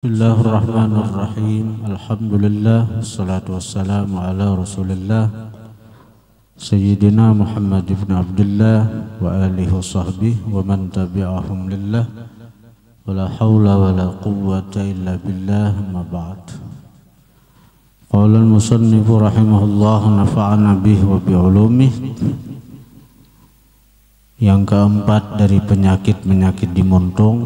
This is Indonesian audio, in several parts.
Bismillahirrahmanirrahim. Alhamdulillah wassalatu wassalamu ala Rasulillah Sayyidina Muhammad ibn Abdullah wa alihi sahbihi wa man tabi'ahum lillah wala haula wala quwwata illa billah ma ba'd. Qala al-musannif rahimahullah nafa'ana bihi wa bi ulumihi. Yang keempat dari penyakit-penyakit di muntung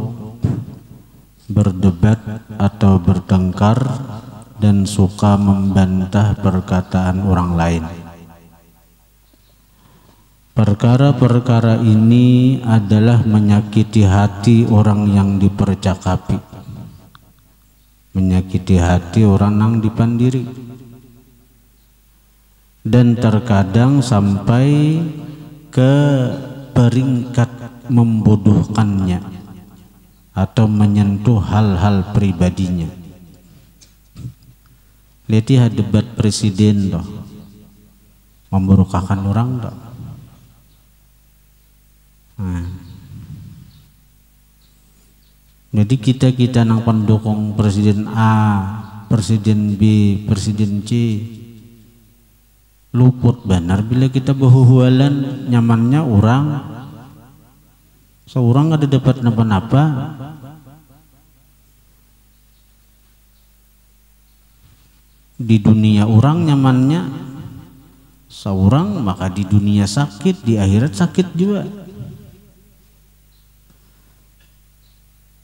berdebat atau bertengkar dan suka membantah perkataan orang lain. Perkara-perkara ini adalah menyakiti hati orang yang dipercakapi, menyakiti hati orang yang dipandiri, dan terkadang sampai ke peringkat membodohkannya atau menyentuh hal-hal pribadinya. Lihat ya debat presiden toh memburukakan orang toh. Nah. Jadi kita kita nang pendukung presiden A, presiden B, presiden C luput benar bila kita berhualan nyamannya orang seorang ada dapat napa-napa di dunia orang nyamannya seorang maka di dunia sakit di akhirat sakit juga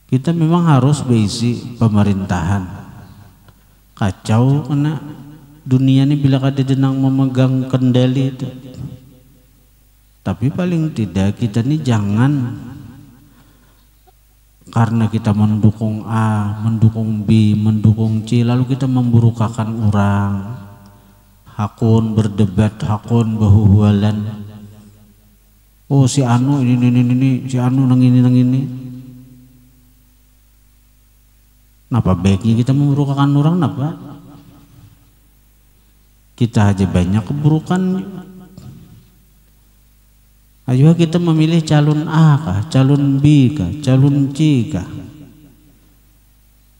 kita memang harus beisi pemerintahan kacau karena dunia ini bila ada jenang memegang kendali itu tapi paling tidak kita ini jangan karena kita mendukung A, mendukung B, mendukung C, lalu kita memburukakan orang. Hakun berdebat, hakun bahuhualan. Oh si Anu ini, ini, ini, ini si Anu nang ini, nang ini. Napa baiknya kita memburukakan orang, napa? Kita aja banyak keburukan Ayo nah, kita memilih calon A kah, calon B kah, calon C kah.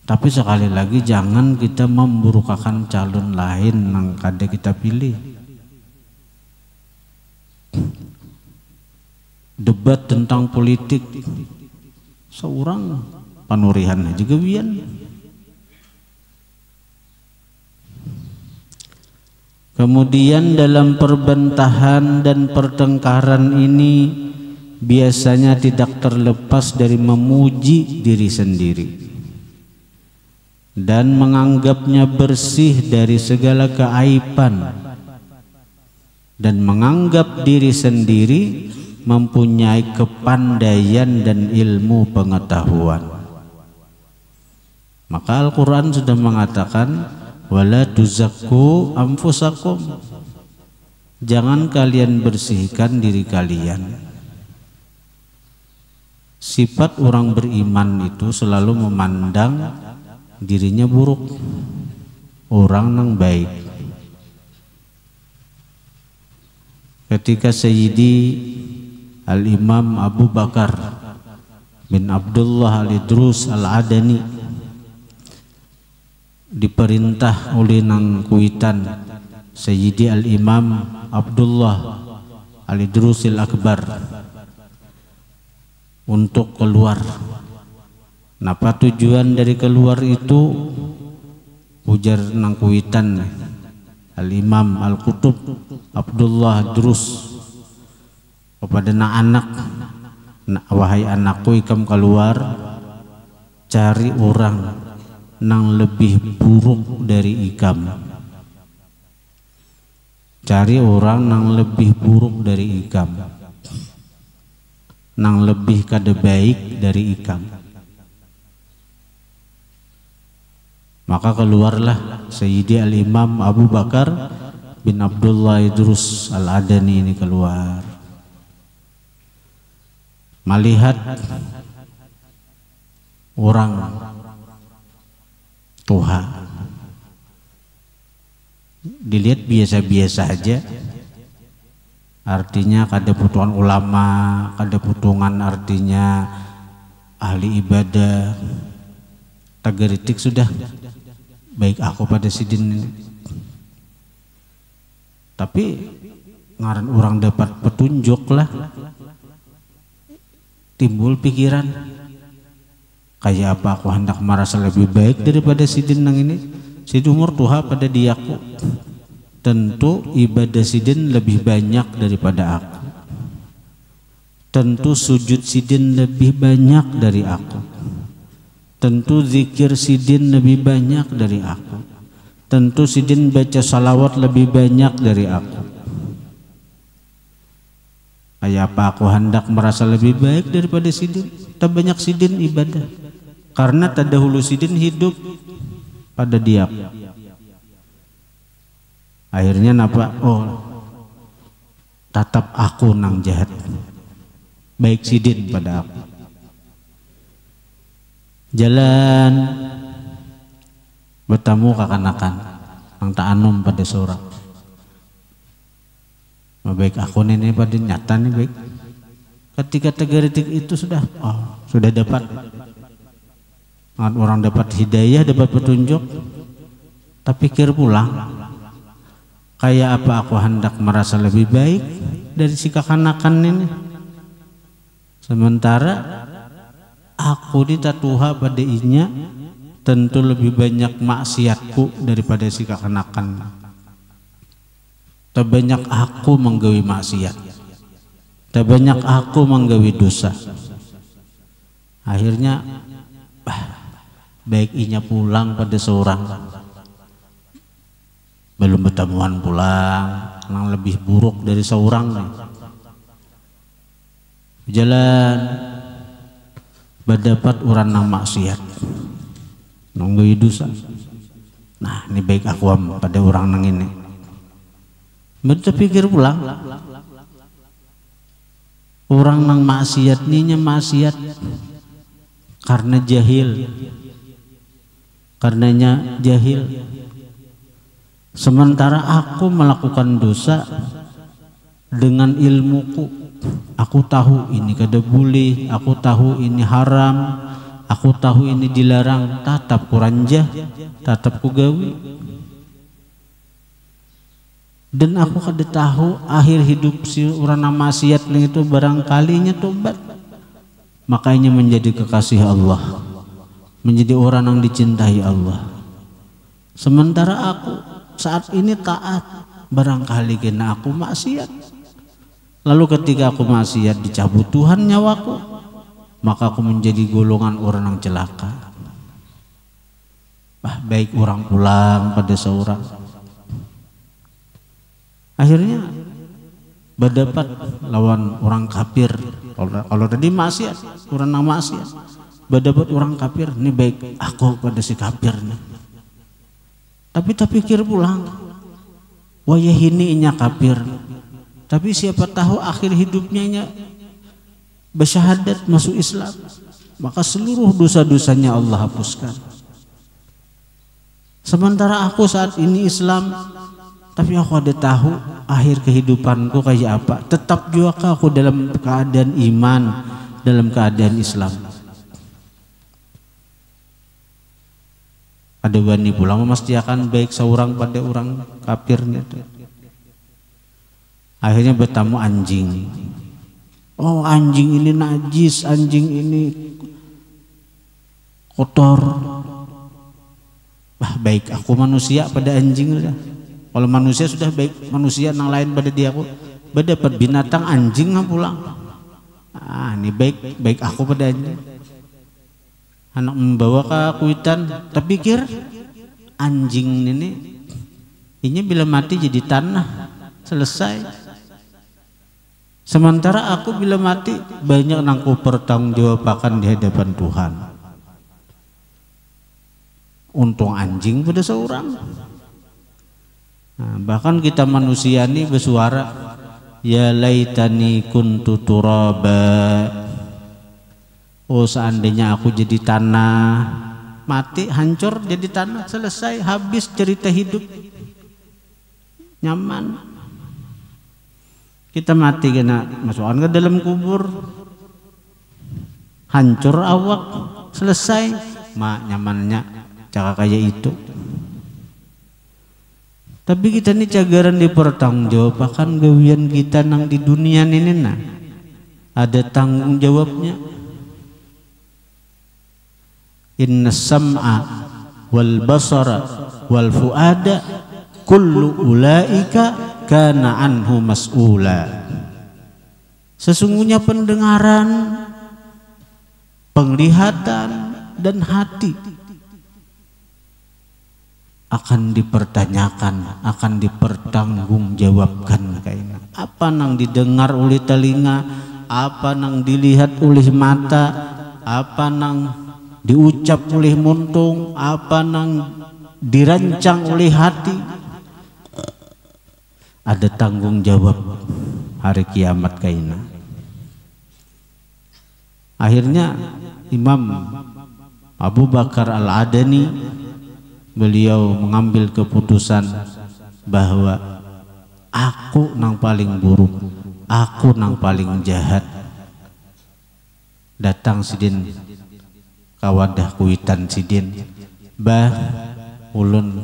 Tapi sekali lagi jangan kita memburukakan calon lain yang kada kita pilih. Debat tentang politik seorang panurihan juga gewian. Kemudian dalam perbentahan dan pertengkaran ini biasanya tidak terlepas dari memuji diri sendiri dan menganggapnya bersih dari segala keaiban dan menganggap diri sendiri mempunyai kepandaian dan ilmu pengetahuan. Maka Al-Quran sudah mengatakan wala tuzakku amfusakum jangan kalian bersihkan diri kalian sifat orang beriman itu selalu memandang dirinya buruk orang yang baik ketika Sayyidi Al-Imam Abu Bakar bin Abdullah Al-Idrus Al-Adani diperintah oleh nang kuitan Sayyidi al-Imam Abdullah al-Idrusil Akbar untuk keluar Napa tujuan dari keluar itu ujar nang kuitan al-Imam al-Qutub Abdullah Drus kepada nang anak nah, wahai anakku ikam keluar cari orang nang lebih buruk dari ikam cari orang nang lebih buruk dari ikam nang lebih kada baik dari ikam maka keluarlah Sayyidi Al-Imam Abu Bakar bin Abdullah Idrus Al-Adani ini keluar melihat orang Tuhan dilihat biasa-biasa aja artinya kada butuhan ulama kada butuhan artinya ahli ibadah tagaritik sudah baik aku pada sidin tapi ngaran orang dapat petunjuk lah timbul pikiran kayak apa aku hendak merasa lebih baik daripada si jenang ini si umur Tuha pada diaku tentu ibadah sidin lebih banyak daripada aku tentu sujud sidin lebih banyak dari aku tentu zikir sidin lebih banyak dari aku tentu sidin baca salawat lebih banyak dari aku Ayah apa aku hendak merasa lebih baik daripada sidin? Tak banyak sidin ibadah. Karena tadahulu sidin hidup pada dia. Akhirnya napa? Oh, tatap aku nang jahat. Baik sidin pada aku. Jalan bertemu kakanakan nang anum pada seorang baik akun ini pada nyata nih baik ketika tiga itu sudah oh, sudah dapat orang dapat hidayah dapat petunjuk tapi kira pulang kayak apa aku hendak merasa lebih baik dari si kekanak-kanakan ini sementara aku tatuha pada inya tentu lebih banyak maksiatku daripada si kekanak Tak aku menggawi maksiat. Tak aku menggawi dosa. Akhirnya bah, baik inya pulang pada seorang belum bertemuan pulang yang lebih buruk dari seorang nih. jalan berdapat urana maksiat nunggu dosa nah ini baik aku pada orang nang ini mereka pikir pulang. Orang nang maksiat ninya maksiat karena jahil. Karenanya jahil. Sementara aku melakukan dosa dengan ilmuku. Aku tahu ini kada boleh, aku tahu ini haram, aku tahu ini dilarang, tatap kuranja, tatap kugawi dan aku kada tahu akhir hidup si orang maksiat itu barangkalinya tobat makanya menjadi kekasih Allah menjadi orang yang dicintai Allah sementara aku saat ini taat barangkali kena aku maksiat lalu ketika aku maksiat dicabut Tuhan nyawaku maka aku menjadi golongan orang yang celaka bah baik orang pulang pada seorang akhirnya berdebat lawan orang kafir kalau tadi maksiat kurang nama maksiat berdebat orang kafir ini baik aku pada si kafir Tapi tapi tak pikir pulang ini inya kafir tapi siapa tahu akhir hidupnya bersyahadat masuk Islam maka seluruh dosa-dosanya Allah hapuskan sementara aku saat ini Islam tapi aku ada tahu akhir kehidupanku kayak apa tetap juga aku dalam keadaan iman dalam keadaan Islam ada wani pula memastikan baik seorang pada orang kafirnya akhirnya bertemu anjing oh anjing ini najis anjing ini kotor Wah baik aku manusia pada anjing kalau manusia sudah baik manusia yang lain pada dia aku, pada binatang anjing nggak pulang. Ah, ini baik baik aku pada anjing. Anak membawa ke kuitan, tapi kir anjing ini, ini bila mati jadi tanah, selesai. Sementara aku bila mati banyak nangku pertanggungjawabakan di hadapan Tuhan. Untung anjing pada seorang. Nah, bahkan kita manusia ini bersuara ya laitani kuntu turaba oh seandainya aku jadi tanah mati hancur jadi tanah selesai habis cerita hidup nyaman kita mati kena masukkan ke dalam kubur hancur awak selesai mak nyamannya cara kayak itu tapi kita ini cagaran dipertanggungjawabkan gawian kita nang di dunia ini nah ada tanggung jawabnya inna sam'a wal basara wal fuada kullu ulaika kana anhu mas'ula sesungguhnya pendengaran penglihatan dan hati akan dipertanyakan, akan dipertanggungjawabkan Apa nang didengar oleh telinga, apa nang dilihat oleh mata, apa nang diucap oleh muntung, apa nang dirancang oleh hati. Ada tanggung jawab hari kiamat kaina. Akhirnya Imam Abu Bakar Al-Adani beliau mengambil keputusan bahwa aku nang paling buruk aku nang paling jahat datang sidin kawadah kuitan sidin bah ulun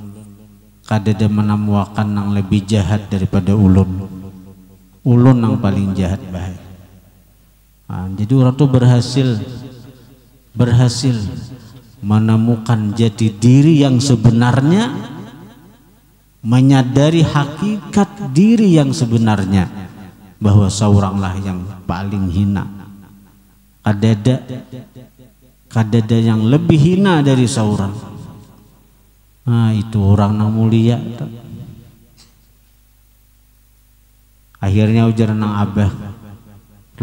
kadada menamuakan nang lebih jahat daripada ulun ulun nang paling jahat bah nah, jadi orang tuh berhasil berhasil menemukan jati diri yang sebenarnya menyadari hakikat diri yang sebenarnya bahwa seoranglah yang paling hina kadada kadada yang lebih hina dari seorang nah itu orang yang mulia akhirnya ujar nang abah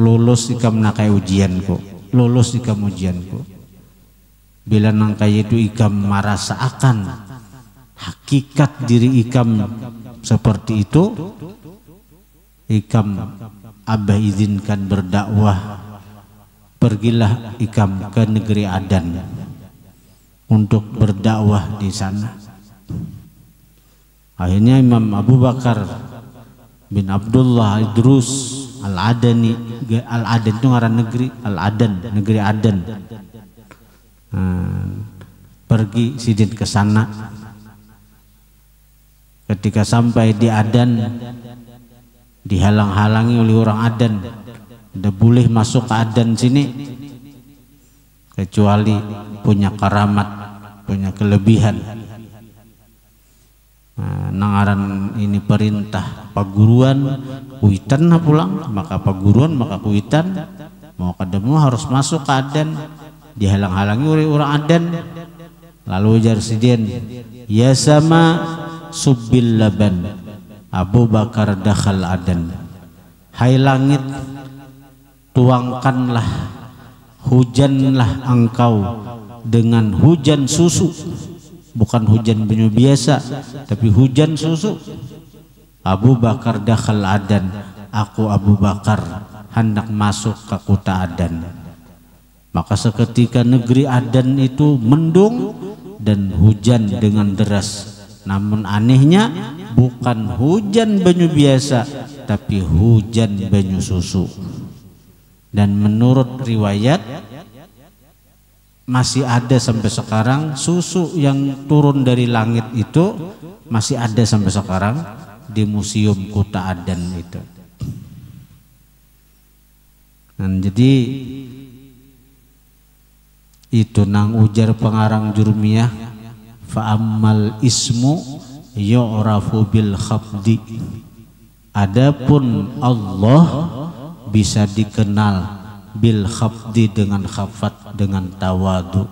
lulus jika menakai ujianku lulus jika ujianku bila nangka itu ikam merasakan hakikat diri ikam seperti itu ikam abah izinkan berdakwah pergilah ikam ke negeri Adan untuk berdakwah di sana akhirnya Imam Abu Bakar bin Abdullah Idrus Al-Adani Al-Adan itu negeri Al-Adan negeri Adan Eh, pergi sidin ke sana ketika sampai di adan dihalang-halangi oleh orang adan tidak boleh masuk ke adan sini kecuali punya karamat punya kelebihan nah, nangaran ini perintah paguruan kuitan pulang maka paguruan maka kuitan mau kademu harus masuk ke adan dihalang-halangi oleh orang Aden, lalu ujar sidin ya sama subil laban Abu Bakar dakhal Aden. hai langit tuangkanlah hujanlah engkau dengan hujan susu bukan hujan penyu biasa tapi hujan susu Abu Bakar dakhal adan aku Abu Bakar hendak masuk ke kota adan maka seketika negeri Aden itu mendung dan hujan dengan deras. Namun anehnya bukan hujan banyu biasa tapi hujan banyu susu. Dan menurut riwayat masih ada sampai sekarang susu yang turun dari langit itu masih ada sampai sekarang di museum Kota Aden itu. Dan jadi itu nang ujar pengarang jurmiyah ammal ismu yu'rafu bil khabdi adapun Allah bisa dikenal bil khabdi dengan khafat dengan tawadu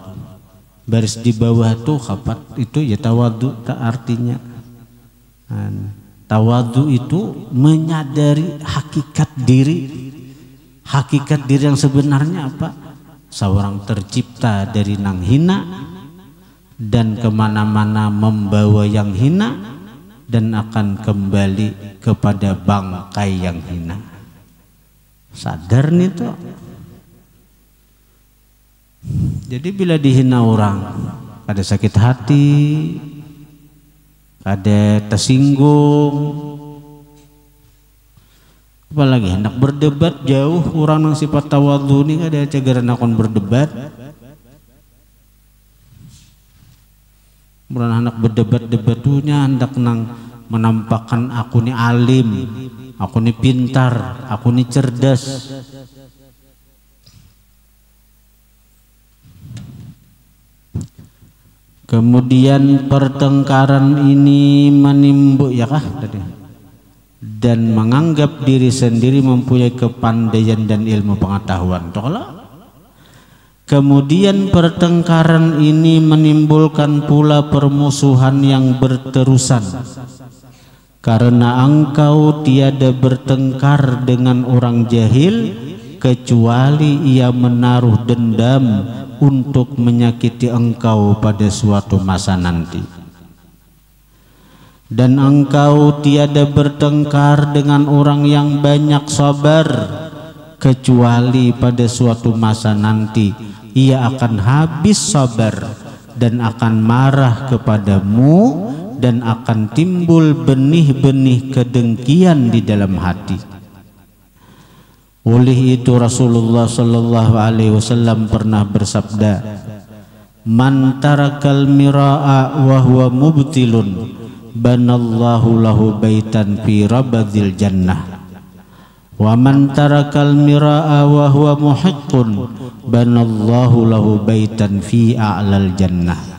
baris di bawah tuh khafat itu ya tawadu tak artinya tawadu itu menyadari hakikat diri hakikat diri yang sebenarnya apa seorang tercipta dari nang hina dan kemana-mana membawa yang hina dan akan kembali kepada bangkai yang hina sadar nih tuh jadi bila dihina orang ada sakit hati ada tersinggung apalagi hendak berdebat jauh orang nang sifat tawadhu ini ada cegaran nakon berdebat orang hendak berdebat-debat hendak nang menampakkan aku ni alim, aku ni pintar, aku ni cerdas. Kemudian pertengkaran ini menimbul ya kah tadi? dan menganggap diri sendiri mempunyai kepandaian dan ilmu pengetahuan. Tolak. Kemudian pertengkaran ini menimbulkan pula permusuhan yang berterusan. Karena engkau tiada bertengkar dengan orang jahil kecuali ia menaruh dendam untuk menyakiti engkau pada suatu masa nanti dan engkau tiada bertengkar dengan orang yang banyak sabar kecuali pada suatu masa nanti ia akan habis sabar dan akan marah kepadamu dan akan timbul benih-benih kedengkian di dalam hati oleh itu Rasulullah Shallallahu Alaihi Wasallam pernah bersabda mantara kalmiraa miraa wa huwa mubtilun banallahu lahu baitan fi rabadil jannah wa man tarakal miraa wa huwa muhiqqun banallahu lahu baitan fi a'lal jannah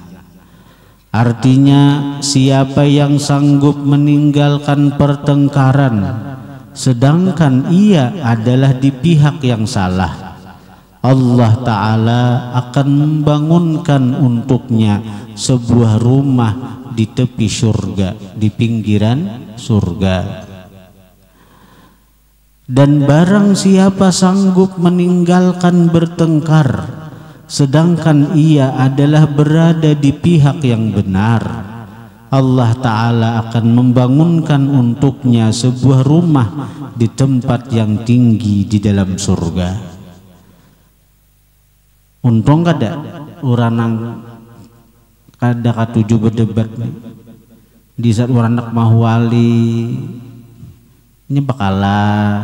Artinya siapa yang sanggup meninggalkan pertengkaran sedangkan ia adalah di pihak yang salah Allah Ta'ala akan membangunkan untuknya sebuah rumah di tepi surga, di pinggiran surga. Dan barang siapa sanggup meninggalkan bertengkar, sedangkan ia adalah berada di pihak yang benar, Allah Ta'ala akan membangunkan untuknya sebuah rumah di tempat yang tinggi di dalam surga. Untung kada uranang ada katuju berdebat di saat orang nak mahu mahwali ini bakalah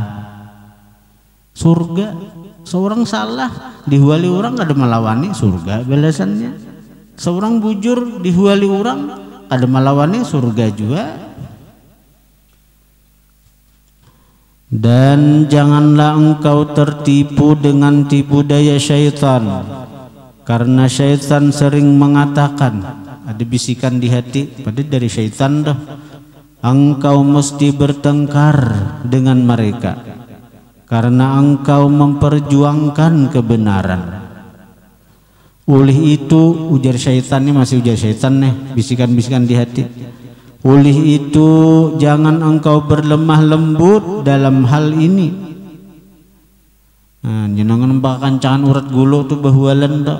surga seorang salah dihuali orang ada melawani surga belasannya seorang bujur dihuali orang ada melawani surga juga dan janganlah engkau tertipu dengan tipu daya syaitan karena syaitan sering mengatakan, ada bisikan di hati, pada dari syaitan dah. Engkau mesti bertengkar dengan mereka karena engkau memperjuangkan kebenaran. Oleh itu ujar syaitan ini masih ujar syaitan nih bisikan-bisikan di hati. Oleh itu jangan engkau berlemah lembut dalam hal ini jenangan hmm, jenengan bahkan can urat gulo tu bahwa lenda.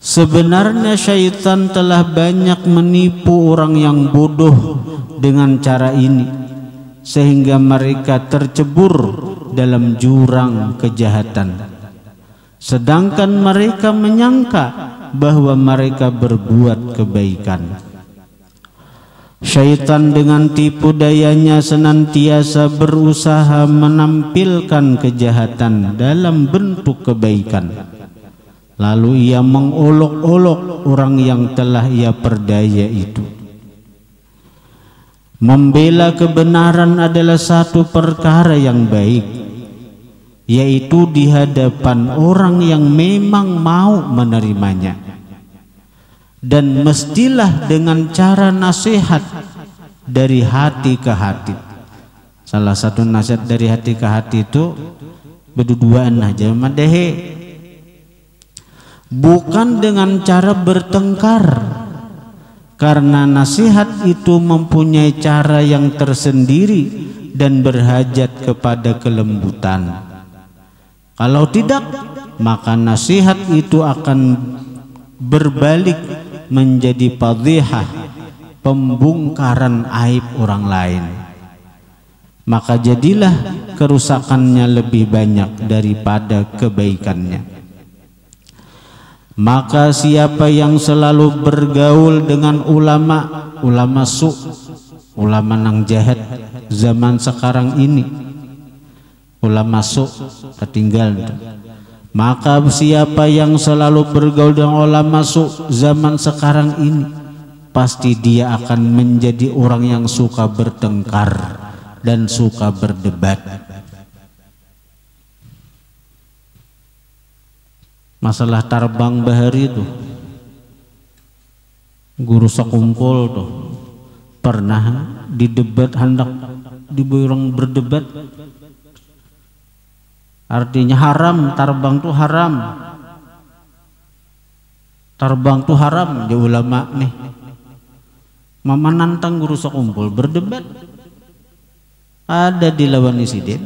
Sebenarnya syaitan telah banyak menipu orang yang bodoh dengan cara ini sehingga mereka tercebur dalam jurang kejahatan. Sedangkan mereka menyangka bahwa mereka berbuat kebaikan. Syaitan dengan tipu dayanya senantiasa berusaha menampilkan kejahatan dalam bentuk kebaikan. Lalu ia mengolok-olok orang yang telah ia perdaya itu. Membela kebenaran adalah satu perkara yang baik, yaitu di hadapan orang yang memang mau menerimanya dan mestilah dengan cara nasihat dari hati ke hati salah satu nasihat dari hati ke hati itu berduaan aja madehe bukan dengan cara bertengkar karena nasihat itu mempunyai cara yang tersendiri dan berhajat kepada kelembutan kalau tidak maka nasihat itu akan berbalik menjadi fadhihah, pembungkaran aib orang lain. Maka jadilah kerusakannya lebih banyak daripada kebaikannya. Maka siapa yang selalu bergaul dengan ulama, ulama su, ulama nang jahat zaman sekarang ini, ulama su ketinggalan maka siapa yang selalu bergaul dengan olah masuk zaman sekarang ini Pasti dia akan menjadi orang yang suka bertengkar dan suka berdebat Masalah tarbang bahari itu Guru sekumpul tuh Pernah didebat hendak diborong berdebat Artinya haram, terbang tuh haram. Terbang tuh haram di ya ulama nih. Mama nantang guru sekumpul berdebat. Ada di lawan insiden.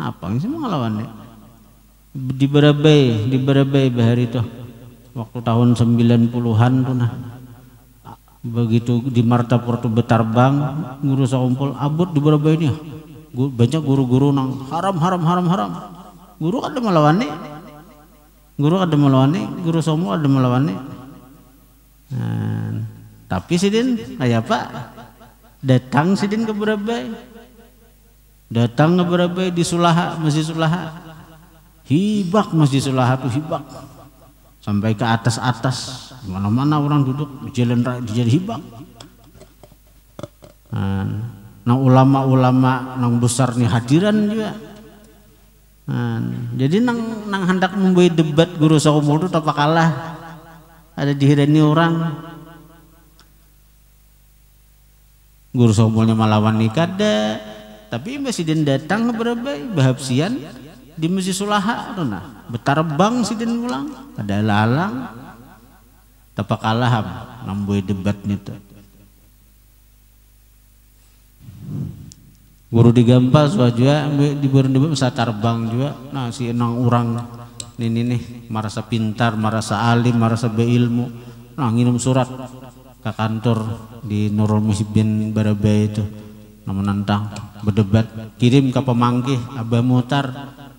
Apa yang semua lawannya? Di Berabai, di Berabai bahari itu waktu tahun 90-an tuh nah. Begitu di Martapura tuh betarbang, guru sekumpul abut di Berabai ini. Banyak guru-guru nang haram haram haram haram guru ada melawan guru ada melawan guru semua ada melawan nah, tapi sidin ayah Pak datang sidin ke Burabai datang ke Burabai di Sulaha Masjid Sulaha hibak Masjid Sulaha tuh hibak sampai ke atas-atas mana-mana orang duduk di jalan raya jadi hibak nah, nah ulama-ulama nang besar nih hadiran juga Hmm. Jadi nang nang hendak membuat debat guru itu tak kalah ada dihirani orang guru melawan malawan kada tapi masih datang berapa bahapsian di masjid sulaha betar nah. betarbang sidin pulang ada lalang tapak alaham nambah debat nih tuh buru digampal suah juga di buru di bisa terbang juga nah si enang orang ini nih merasa pintar merasa alim merasa berilmu nah nginum surat ke kantor di Nurul Muhibin Barabai itu nah, menantang berdebat kirim ke pemangkih Abah Mutar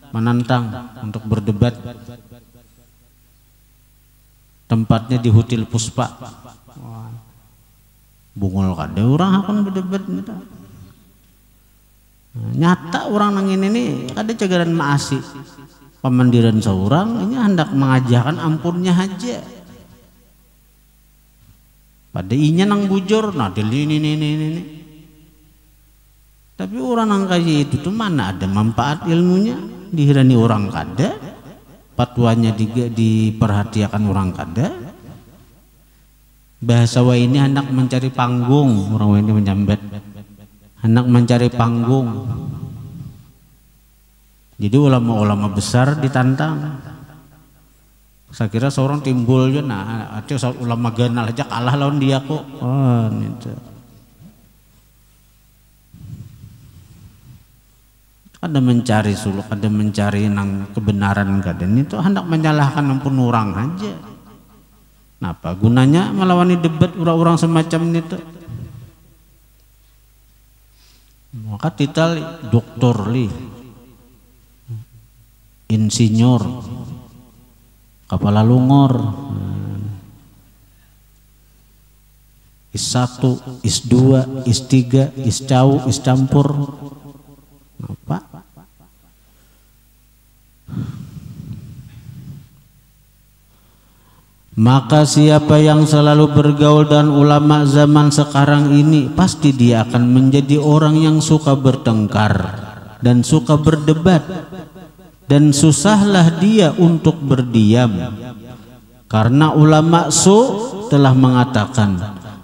menantang untuk berdebat tempatnya di Hotel Puspa bungul kada orang akan berdebat Nyata orang nang ini nih ada cagaran maasi. Pemandiran seorang ini hendak mengajarkan ampunnya aja Pada inya nang bujur, nah ini ini ini ini. Tapi orang nang kaya itu tuh mana ada manfaat ilmunya? Dihirani orang kada, patuanya di, diperhatiakan orang kada. Bahasa ini hendak mencari panggung, orang ini menyambat hendak mencari panggung. Jadi ulama-ulama besar ditantang. Saya kira seorang timbul juga, nah, itu ulama ganal aja kalah lawan dia kok. Oh, itu. Ada mencari suluk, ada mencari nang kebenaran dan itu hendak menyalahkan ampun orang aja. Nah, apa gunanya melawani debat orang-orang semacam ini tuh? Maka titel doktor li, insinyur, kepala lungor, is satu, is dua, is tiga, is cau, is campur, Maka siapa yang selalu bergaul dan ulama zaman sekarang ini pasti dia akan menjadi orang yang suka bertengkar dan suka berdebat dan susahlah dia untuk berdiam karena ulama su telah mengatakan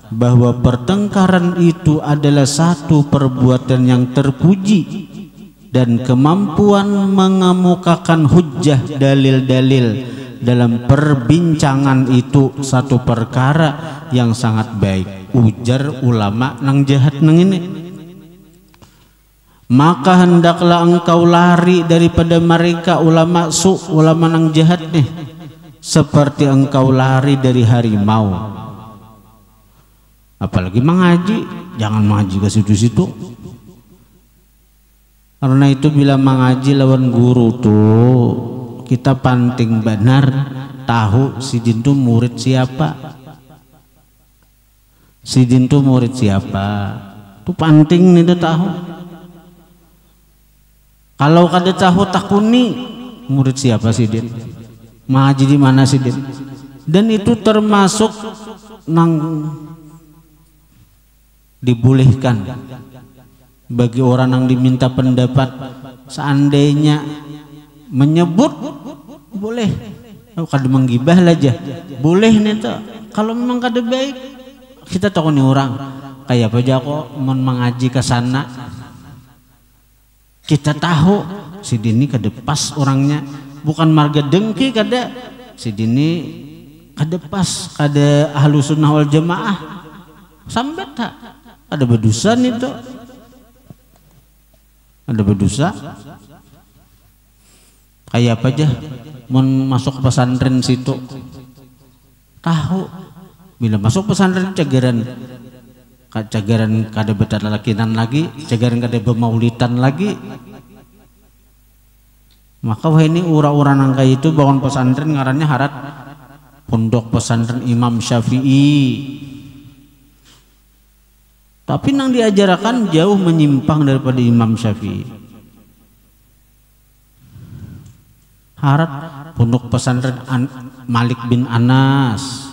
bahwa pertengkaran itu adalah satu perbuatan yang terpuji dan kemampuan mengemukakan hujah dalil-dalil dalam perbincangan itu satu perkara yang sangat baik ujar ulama nang jahat nang ini maka hendaklah engkau lari daripada mereka ulama su ulama nang jahat nih seperti engkau lari dari harimau apalagi mengaji jangan mengaji ke situ-situ karena itu bila mengaji lawan guru tuh kita panting benar tahu si jin itu murid siapa si jin itu murid siapa itu panting itu tahu kalau kada tahu takuni murid siapa si jin maji di mana si jin dan itu termasuk nang dibolehkan bagi orang yang diminta pendapat seandainya menyebut boleh oh, kada menggibah aja boleh neta kalau memang kada baik kita tahu nih orang kayak apa aja kok mau mengaji ke sana kita tahu si Dini kada pas orangnya bukan marga dengki kada si Dini kada pas kada ahlu sunnah wal jamaah sampai tak ada bedusan itu ada berdosa kayak apa aja mau masuk pesantren situ tahu bila masuk pesantren kak cegaran kada betar lakinan lagi cegaran kada bemaulitan lagi maka wah ini ura-ura nangka itu bangun pesantren ngarannya harat pondok pesantren Imam Syafi'i tapi nang diajarkan jauh menyimpang daripada Imam Syafi'i Harat pondok pesantren An Malik bin Anas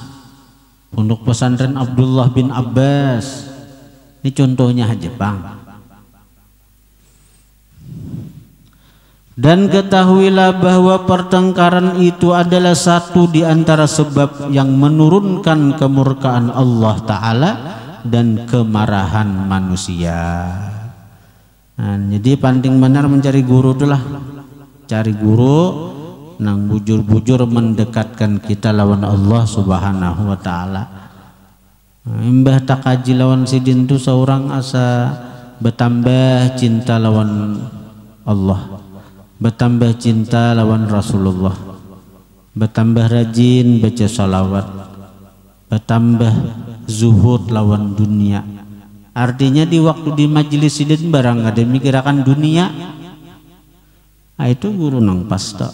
pondok pesantren Abdullah bin Abbas ini contohnya aja bang dan ketahuilah bahwa pertengkaran itu adalah satu di antara sebab yang menurunkan kemurkaan Allah Ta'ala dan kemarahan manusia nah, jadi panting benar mencari guru itulah cari guru nang bujur-bujur mendekatkan kita lawan Allah subhanahu wa ta'ala imbah takaji lawan sidin tu seorang asa bertambah cinta lawan Allah bertambah cinta lawan Rasulullah bertambah rajin baca salawat bertambah zuhud lawan dunia artinya di waktu di majlis sidin barang ada mikirakan dunia nah, itu guru nang pasta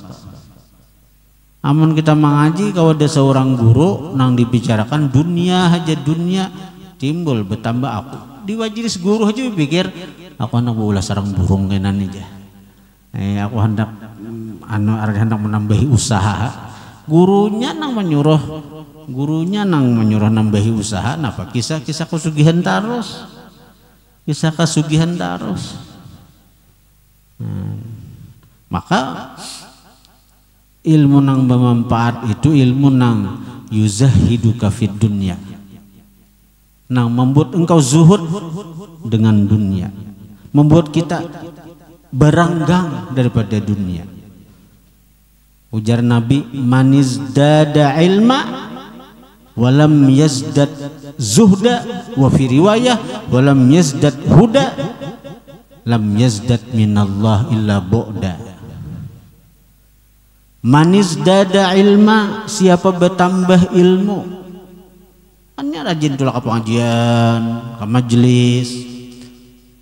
Amun kita mengaji kalau ada seorang guru nang dibicarakan dunia aja dunia timbul bertambah aku. Di majelis guru aja pikir aku hendak bola sarang burung kenan aja. Eh aku hendak mm, anu hendak menambahi usaha. Gurunya nang menyuruh gurunya nang menyuruh nambahi usaha napa kisah-kisah kesugihan tarus. Kisah kesugihan tarus. Hmm. Maka ilmu nang bermanfaat itu ilmu nang yuzahiduka fid dunia, nang membuat engkau zuhud dengan dunia membuat kita beranggang daripada dunia ujar Nabi manis dada ilma walam yazdat zuhda wa fi riwayah walam yazdat huda lam yazdat minallah illa bu'da Manis dada ilma siapa bertambah ilmu hanya rajin tulak pengajian ke majelis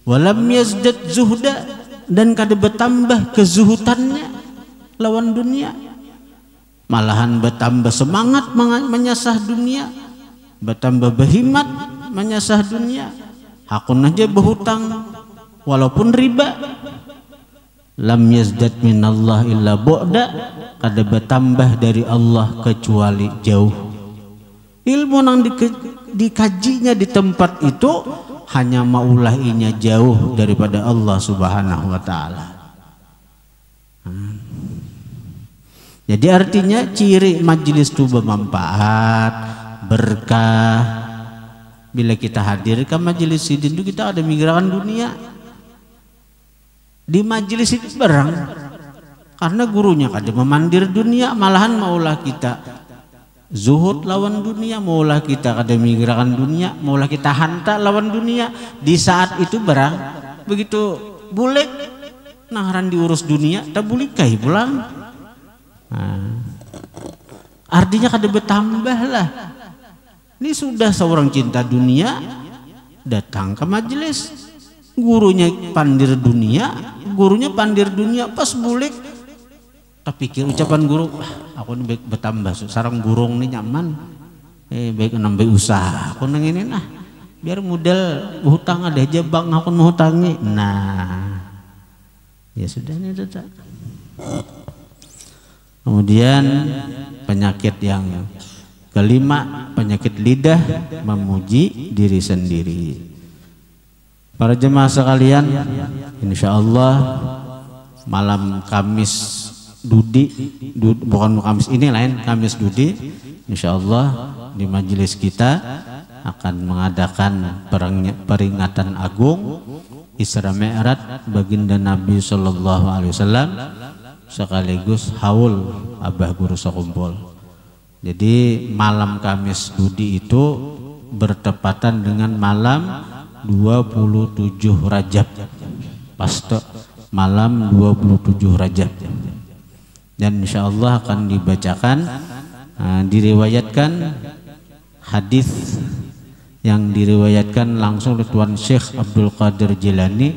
walam yazdad zuhda dan kada bertambah kezuhutannya lawan dunia malahan bertambah semangat menyasah dunia bertambah berhimat menyasah dunia hakun aja berhutang walaupun riba lam yazdad minallah illa bu'da kada bertambah dari Allah kecuali jauh ilmu yang di, dikajinya di tempat itu hanya maulahinya jauh daripada Allah subhanahu wa ta'ala hmm. jadi artinya ciri majelis itu bermanfaat berkah bila kita hadir ke majelis sidin itu kita ada migran dunia di majelis itu berang karena gurunya kada memandir dunia malahan maulah kita zuhud lawan dunia maulah kita kada migrakan dunia maulah kita hanta lawan dunia di saat itu barang begitu bulik naharan diurus dunia tak bulikai pulang nah, artinya kada bertambah lah ini sudah seorang cinta dunia datang ke majelis gurunya pandir dunia gurunya pandir dunia pas bulik kepikir ucapan guru ah, aku ini bertambah sarang burung ini nyaman eh baik nambah usaha aku nang nah biar modal hutang ada aja bang aku mau hutangi nah ya sudah ini tetap kemudian penyakit yang kelima penyakit lidah memuji diri sendiri para jemaah sekalian insyaallah malam Kamis Dudi, Dudi bukan Kamis ini lain Kamis Dudi Insya Allah di majelis kita akan mengadakan peringatan agung Isra Mi'raj baginda Nabi Sallallahu Alaihi Wasallam sekaligus haul Abah Guru Sekumpul. jadi malam Kamis Dudi itu bertepatan dengan malam 27 Rajab Pasto malam 27 Rajab dan insya Allah akan dibacakan uh, diriwayatkan hadis yang diriwayatkan langsung oleh Tuan Syekh Abdul Qadir Jilani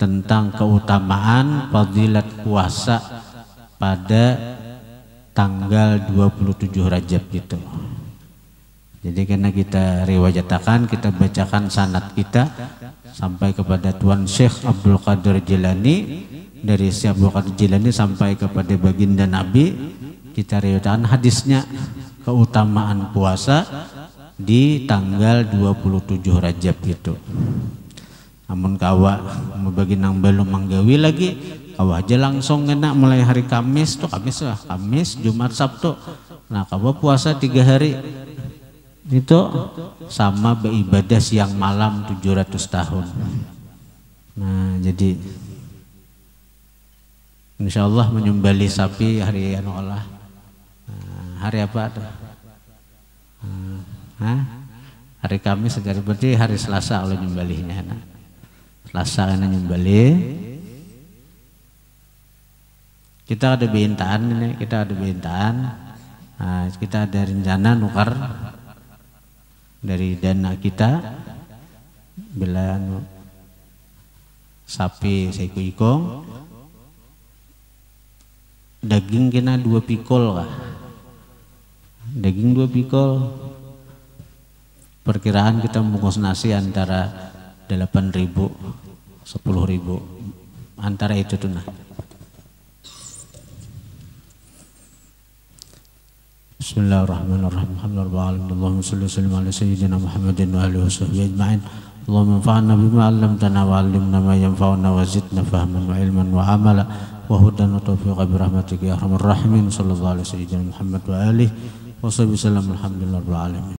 tentang keutamaan fadilat puasa pada tanggal 27 Rajab itu. Jadi karena kita riwayatakan, kita bacakan sanat kita sampai kepada Tuan Syekh Abdul Qadir Jilani dari Syekh Abu Jilani sampai kepada baginda Nabi kita riwayatkan hadisnya keutamaan puasa di tanggal 27 Rajab itu. Namun kawa bagi nang belum manggawi lagi kawa aja langsung kena mulai hari Kamis tuh Kamis lah Kamis Jumat Sabtu. Nah kawa puasa tiga hari itu sama beribadah siang malam 700 tahun. Nah jadi Insya Allah menyumbali sapi hari anu Allah. Nah, hari apa? Nah, hah? Hari kami segar berarti hari Selasa oleh nyembelihnya Nah. Selasa karena nyembeli Kita ada bintan ini, kita ada bintan. Nah, kita ada rencana nukar dari dana kita bila anu, sapi seiku ikong daging kena dua pikol kah? Daging dua pikol. Perkiraan kita bungkus nasi antara 8000 10000 antara itu tuh nah. Bismillahirrahmanirrahim. Alhamdulillah. Allahumma salli wa ala sayyidina Muhammadin wa alihi washabbihi ajma'in. Allahumma anfa'na bima 'allamtana wa 'allimna ma yanfa'una wa zidna fahman wa ilman wa amala. وهدى وتوفيق برحمتك يا ارحم الراحمين صلى الله على سيدنا محمد واله وصحبه وسلم الحمد لله رب العالمين